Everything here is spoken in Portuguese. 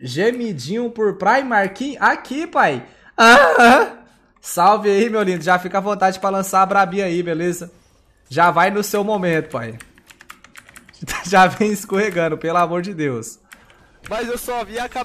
Gemidinho por Primarquinho. Aqui, pai. Ah, ah, salve aí, meu lindo. Já fica à vontade para lançar a brabinha aí, beleza? Já vai no seu momento, pai. Já vem escorregando, pelo amor de Deus. Mas eu só vi a cabeça.